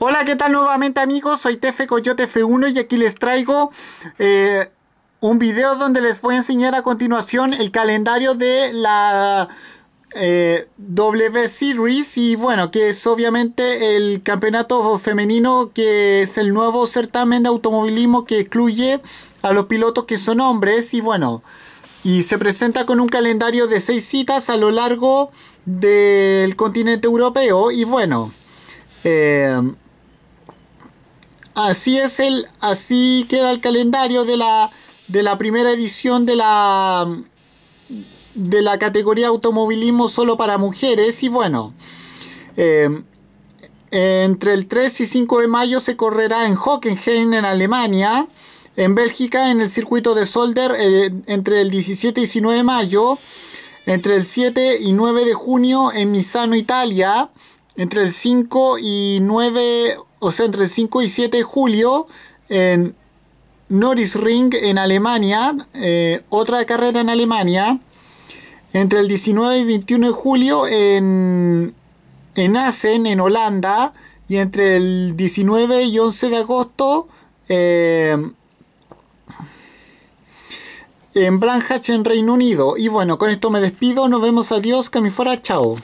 Hola, ¿qué tal nuevamente amigos? Soy Tefe Coyote F1 y aquí les traigo eh, un video donde les voy a enseñar a continuación el calendario de la eh, W Series y bueno, que es obviamente el campeonato femenino que es el nuevo certamen de automovilismo que incluye a los pilotos que son hombres y bueno, y se presenta con un calendario de seis citas a lo largo del continente europeo y bueno Em, así es el. Así queda el calendario de la, de la primera edición de la de la categoría automovilismo solo para mujeres y bueno em, entre el 3 y 5 de mayo se correrá en Hockenheim en Alemania en Bélgica en el circuito de Solder eh, entre el 17 y 19 de mayo entre el 7 y 9 de junio en Misano Italia entre el 5 y 9, o sea, entre el 5 y 7 de julio en Ring en Alemania, eh, otra carrera en Alemania, entre el 19 y 21 de julio en, en en Holanda, y entre el 19 y 11 de agosto eh, en Branhatch, en Reino Unido. Y bueno, con esto me despido, nos vemos, adiós, camifora, chao.